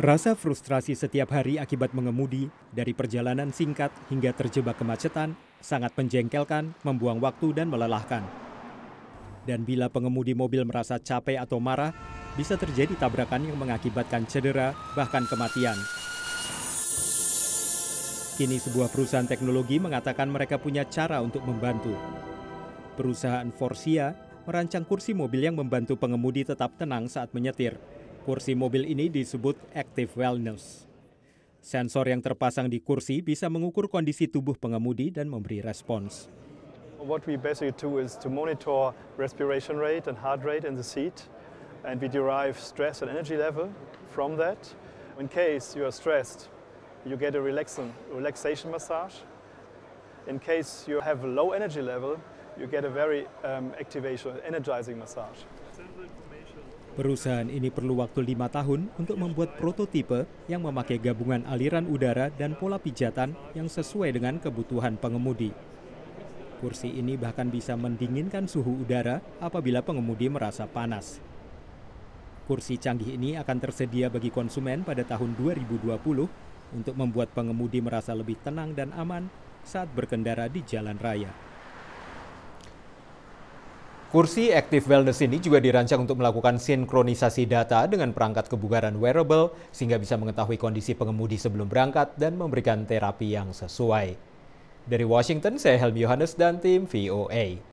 Rasa frustrasi setiap hari akibat mengemudi, dari perjalanan singkat hingga terjebak kemacetan, sangat menjengkelkan, membuang waktu, dan melelahkan. Dan bila pengemudi mobil merasa capek atau marah, bisa terjadi tabrakan yang mengakibatkan cedera, bahkan kematian. Kini sebuah perusahaan teknologi mengatakan mereka punya cara untuk membantu. Perusahaan Forsia merancang kursi mobil yang membantu pengemudi tetap tenang saat menyetir. Kursi mobil ini disebut active wellness. Sensor yang terpasang di kursi bisa mengukur kondisi tubuh pengemudi dan memberi respons. What we basically do is to monitor respiration rate and heart rate in the seat and we derive stress and energy level from that. In case you are stressed, you get a relaxation, relaxation massage. In case you have low energy level, you get a very um, activation, energizing massage. Perusahaan ini perlu waktu lima tahun untuk membuat prototipe yang memakai gabungan aliran udara dan pola pijatan yang sesuai dengan kebutuhan pengemudi. Kursi ini bahkan bisa mendinginkan suhu udara apabila pengemudi merasa panas. Kursi canggih ini akan tersedia bagi konsumen pada tahun 2020 untuk membuat pengemudi merasa lebih tenang dan aman saat berkendara di jalan raya. Kursi Active Wellness ini juga dirancang untuk melakukan sinkronisasi data dengan perangkat kebugaran wearable sehingga bisa mengetahui kondisi pengemudi sebelum berangkat dan memberikan terapi yang sesuai. Dari Washington, saya Helmi Yohanes dan tim VOA.